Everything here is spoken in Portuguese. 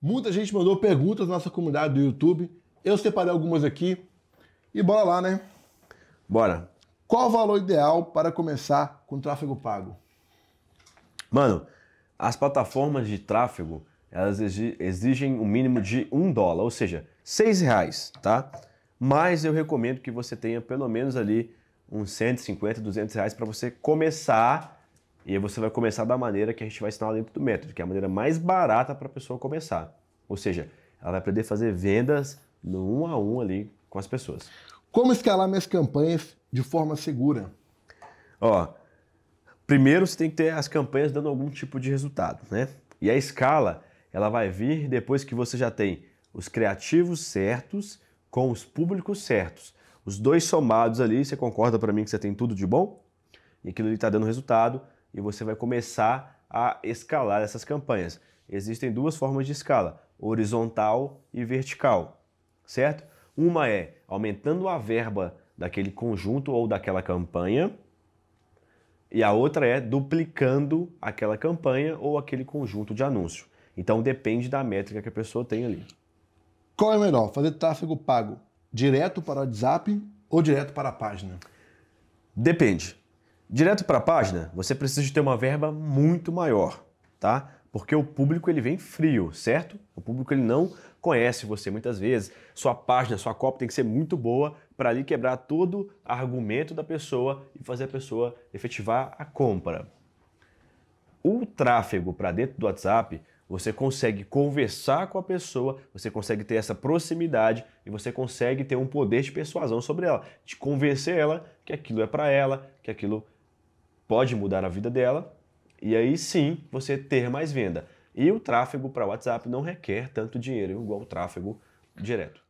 Muita gente mandou perguntas na nossa comunidade do YouTube. Eu separei algumas aqui. E bora lá, né? Bora. Qual o valor ideal para começar com tráfego pago? Mano, as plataformas de tráfego, elas exigem um mínimo de um dólar, ou seja, seis reais, tá? Mas eu recomendo que você tenha pelo menos ali uns 150, 200 reais para você começar e aí você vai começar da maneira que a gente vai ensinar dentro do método, que é a maneira mais barata para a pessoa começar. Ou seja, ela vai aprender a fazer vendas no um a um ali com as pessoas. Como escalar minhas campanhas de forma segura? Ó, primeiro você tem que ter as campanhas dando algum tipo de resultado, né? E a escala, ela vai vir depois que você já tem os criativos certos com os públicos certos. Os dois somados ali, você concorda para mim que você tem tudo de bom? E aquilo ali está dando resultado e você vai começar a escalar essas campanhas. Existem duas formas de escala, horizontal e vertical, certo? Uma é aumentando a verba daquele conjunto ou daquela campanha, e a outra é duplicando aquela campanha ou aquele conjunto de anúncio. Então depende da métrica que a pessoa tem ali. Qual é melhor, fazer tráfego pago direto para o WhatsApp ou direto para a página? Depende. Direto para a página, você precisa de ter uma verba muito maior, tá? Porque o público ele vem frio, certo? O público ele não conhece você muitas vezes. Sua página, sua copa tem que ser muito boa para ali quebrar todo argumento da pessoa e fazer a pessoa efetivar a compra. O tráfego para dentro do WhatsApp, você consegue conversar com a pessoa, você consegue ter essa proximidade e você consegue ter um poder de persuasão sobre ela, de convencer ela que aquilo é para ela, que aquilo é pode mudar a vida dela e aí sim você ter mais venda. E o tráfego para WhatsApp não requer tanto dinheiro igual o tráfego direto.